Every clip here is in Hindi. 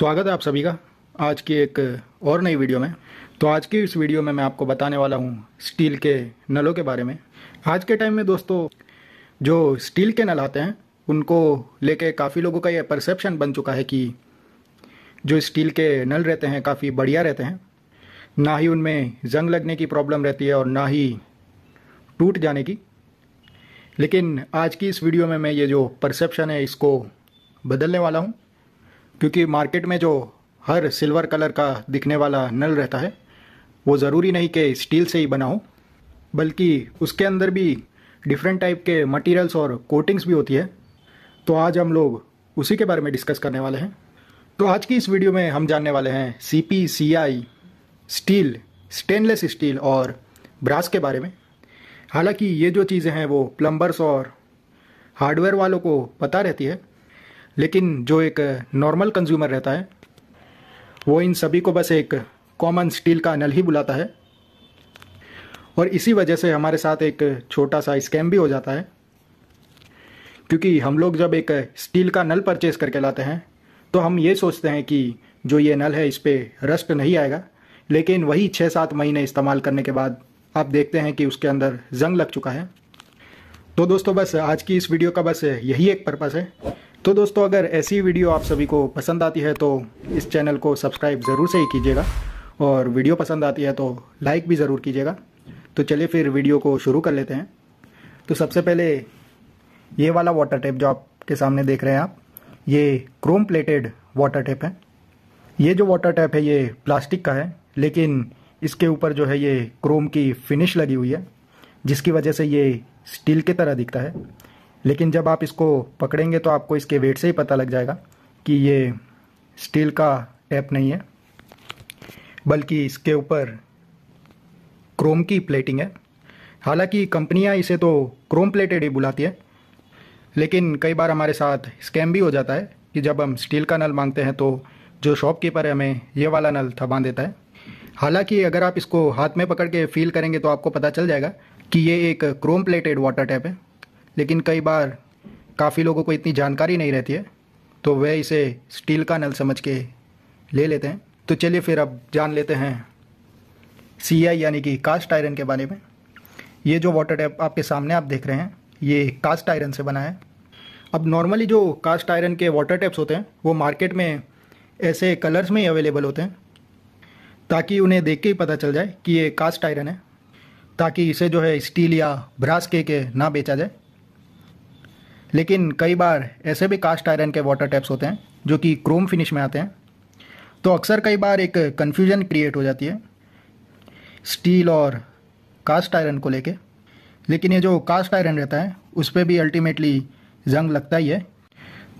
स्वागत है आप सभी का आज की एक और नई वीडियो में तो आज की इस वीडियो में मैं आपको बताने वाला हूँ स्टील के नलों के बारे में आज के टाइम में दोस्तों जो स्टील के नल आते हैं उनको लेके काफ़ी लोगों का ये परसेप्शन बन चुका है कि जो स्टील के नल रहते हैं काफ़ी बढ़िया रहते हैं ना ही उनमें जंग लगने की प्रॉब्लम रहती है और ना ही टूट जाने की लेकिन आज की इस वीडियो में मैं ये जो परसेप्शन है इसको बदलने वाला हूँ क्योंकि मार्केट में जो हर सिल्वर कलर का दिखने वाला नल रहता है वो ज़रूरी नहीं कि स्टील से ही बना हो बल्कि उसके अंदर भी डिफरेंट टाइप के मटेरियल्स और कोटिंग्स भी होती है तो आज हम लोग उसी के बारे में डिस्कस करने वाले हैं तो आज की इस वीडियो में हम जानने वाले हैं C P C I steel stainless steel और ब्रास के बारे में हालांकि ये जो चीज़ें हैं वो प्लम्बर्स और हार्डवेयर वालों को पता रहती है लेकिन जो एक नॉर्मल कंज्यूमर रहता है वो इन सभी को बस एक कॉमन स्टील का नल ही बुलाता है और इसी वजह से हमारे साथ एक छोटा सा स्कैम भी हो जाता है क्योंकि हम लोग जब एक स्टील का नल परचेस करके लाते हैं तो हम ये सोचते हैं कि जो ये नल है इस पर रस्ट नहीं आएगा लेकिन वही छः सात महीने इस्तेमाल करने के बाद आप देखते हैं कि उसके अंदर जंग लग चुका है तो दोस्तों बस आज की इस वीडियो का बस यही एक पर्पस है तो दोस्तों अगर ऐसी वीडियो आप सभी को पसंद आती है तो इस चैनल को सब्सक्राइब ज़रूर से ही कीजिएगा और वीडियो पसंद आती है तो लाइक भी ज़रूर कीजिएगा तो चलिए फिर वीडियो को शुरू कर लेते हैं तो सबसे पहले ये वाला वाटर टेप जो आपके सामने देख रहे हैं आप ये क्रोम प्लेटेड वाटर टेप है ये जो वाटर टैप है ये प्लास्टिक का है लेकिन इसके ऊपर जो है ये क्रोम की फिनिश लगी हुई है जिसकी वजह से ये स्टील की तरह दिखता है लेकिन जब आप इसको पकड़ेंगे तो आपको इसके वेट से ही पता लग जाएगा कि ये स्टील का टैप नहीं है बल्कि इसके ऊपर क्रोम की प्लेटिंग है हालांकि कंपनियां इसे तो क्रोम प्लेटेड ही बुलाती है लेकिन कई बार हमारे साथ स्कैम भी हो जाता है कि जब हम स्टील का नल मांगते हैं तो जो शॉपकीपर है हमें ये वाला नल थमा देता है हालांकि अगर आप इसको हाथ में पकड़ के फील करेंगे तो आपको पता चल जाएगा कि ये एक क्रोम प्लेटेड वाटर टैप है लेकिन कई बार काफ़ी लोगों को इतनी जानकारी नहीं रहती है तो वह इसे स्टील का नल समझ के ले लेते हैं तो चलिए फिर अब जान लेते हैं सी आई यानी कि कास्ट आयरन के बारे में ये जो वाटर टैप आपके सामने आप देख रहे हैं ये कास्ट आयरन से बना है अब नॉर्मली जो कास्ट आयरन के वाटर टैप्स होते हैं वो मार्केट में ऐसे कलर्स में ही अवेलेबल होते हैं ताकि उन्हें देख के ही पता चल जाए कि ये कास्ट आयरन है ताकि इसे जो है स्टील या ब्रास के के ना बेचा जाए लेकिन कई बार ऐसे भी कास्ट आयरन के वाटर टैप्स होते हैं जो कि क्रोम फिनिश में आते हैं तो अक्सर कई बार एक कन्फ्यूजन क्रिएट हो जाती है स्टील और कास्ट आयरन को लेके लेकिन ये जो कास्ट आयरन रहता है उस पर भी अल्टीमेटली जंग लगता ही है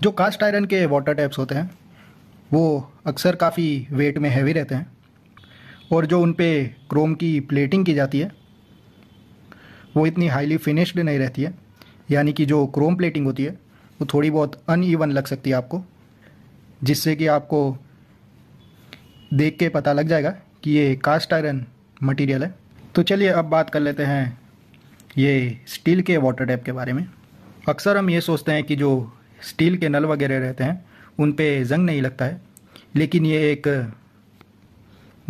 जो कास्ट आयरन के वाटर टैप्स होते हैं वो अक्सर काफ़ी वेट में हैवी रहते हैं और जो उन पर क्रोम की प्लेटिंग की जाती है वो इतनी हाईली फिनिश्ड नहीं रहती है यानी कि जो क्रोम प्लेटिंग होती है वो थोड़ी बहुत ईवन लग सकती है आपको जिससे कि आपको देख के पता लग जाएगा कि ये कास्ट आयरन मटेरियल है तो चलिए अब बात कर लेते हैं ये स्टील के वाटर टैप के बारे में अक्सर हम ये सोचते हैं कि जो स्टील के नल वगैरह रहते हैं उन पे जंग नहीं लगता है लेकिन ये एक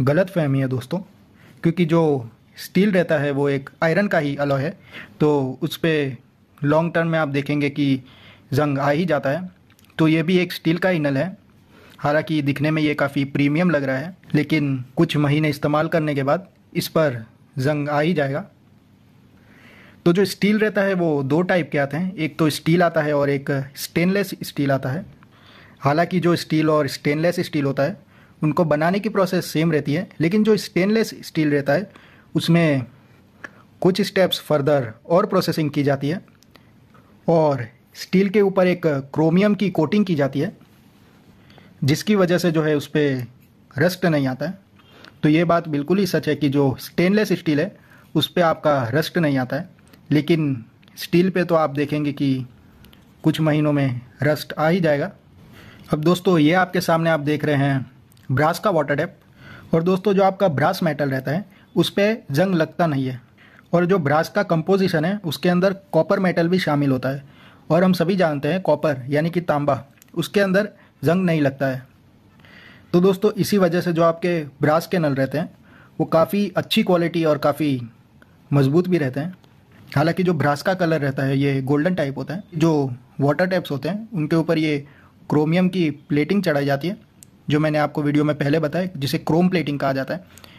गलत फहमी है दोस्तों क्योंकि जो स्टील रहता है वो एक आयरन का ही अलॉय है तो उस पर लॉन्ग टर्म में आप देखेंगे कि जंग आ ही जाता है तो ये भी एक स्टील का इनल है हालांकि दिखने में ये काफ़ी प्रीमियम लग रहा है लेकिन कुछ महीने इस्तेमाल करने के बाद इस पर जंग आ ही जाएगा तो जो स्टील रहता है वो दो टाइप के आते हैं एक तो स्टील आता है और एक स्टेनलेस स्टील आता है हालांकि जो स्टील और स्टेनलेस स्टील होता है उनको बनाने की प्रोसेस सेम रहती है लेकिन जो स्टेनलेस स्टील रहता है उसमें कुछ स्टेप्स फर्दर और प्रोसेसिंग की जाती है और स्टील के ऊपर एक क्रोमियम की कोटिंग की जाती है जिसकी वजह से जो है उस पर रस्ट नहीं आता है तो ये बात बिल्कुल ही सच है कि जो स्टेनलेस स्टील है उस पर आपका रस्ट नहीं आता है लेकिन स्टील पे तो आप देखेंगे कि कुछ महीनों में रस्ट आ ही जाएगा अब दोस्तों ये आपके सामने आप देख रहे हैं ब्रास का वाटर टैप और दोस्तों जो आपका ब्रास मेटल रहता है उस पर जंग लगता नहीं है और जो ब्रास का कंपोजिशन है उसके अंदर कॉपर मेटल भी शामिल होता है और हम सभी जानते हैं कॉपर यानी कि तांबा उसके अंदर जंग नहीं लगता है तो दोस्तों इसी वजह से जो आपके ब्रास के नल रहते हैं वो काफ़ी अच्छी क्वालिटी और काफ़ी मजबूत भी रहते हैं हालांकि जो ब्रास का कलर रहता है ये गोल्डन टाइप होता है जो वाटर टैप्स होते हैं उनके ऊपर ये क्रोमियम की प्लेटिंग चढ़ाई जाती है जो मैंने आपको वीडियो में पहले बताया जिसे क्रोम प्लेटिंग कहा जाता है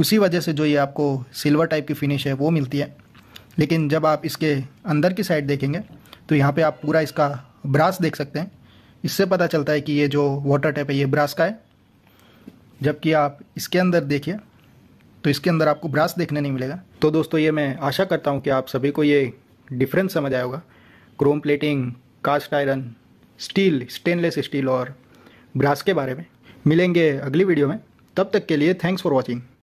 उसी वजह से जो ये आपको सिल्वर टाइप की फिनिश है वो मिलती है लेकिन जब आप इसके अंदर की साइड देखेंगे तो यहाँ पे आप पूरा इसका ब्रास देख सकते हैं इससे पता चलता है कि ये जो वाटर टैप है ये ब्रास का है जबकि आप इसके अंदर देखिए तो इसके अंदर आपको ब्रास देखने नहीं मिलेगा तो दोस्तों ये मैं आशा करता हूँ कि आप सभी को ये डिफरेंस समझ आया होगा chrome plating cast iron steel stainless steel और ब्रास के बारे में मिलेंगे अगली वीडियो में तब तक के लिए थैंक्स फॉर वॉचिंग